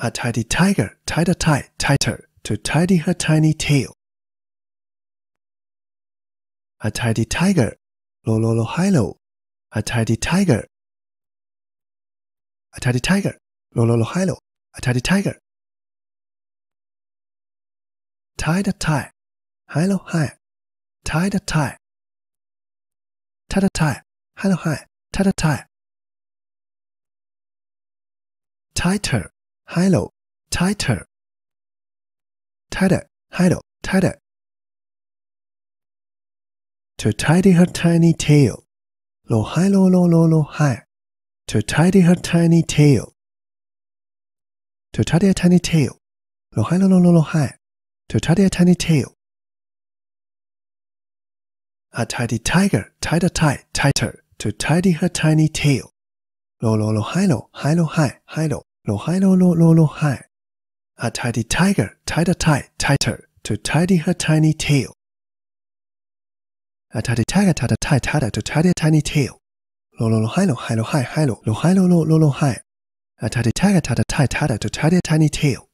A uh, tidy tiger tied a tie tighter to tidy her tiny tail. A uh, tidy tiger, lo lo lo hi lo. A uh, tidy tiger. A tidy tiger, lo lo lo hi lo. A tidy tiger. Tied a tie, hi lo hi. Tied a tie. Tied a tie, hi lo hi. Tied a tie. Tighter hello, tighter, tighter, hello, tighter. To tidy her tiny tail, lo hi lo lo lo lo hi. To tidy her tiny tail. To tidy her tiny tail, lo hi lo lo lo lo hi. To tidy her tiny tail. A tidy tiger, tighter tie, tighter. To tidy her tiny tail. Lo lo lo hi lo, hi lo hi, hi lo lo hi lo lo lo lo hi. A tidy tiger tied a tie tighter to tidy her tiny tail. A tidy tiger tied a tie tighter to tidy a tiny tail. Lo lo lo hi lo hi lo hi hi lo lo hi lo lo lo lo hi. A tidy tiger tied a tie tighter to tidy a tiny tail.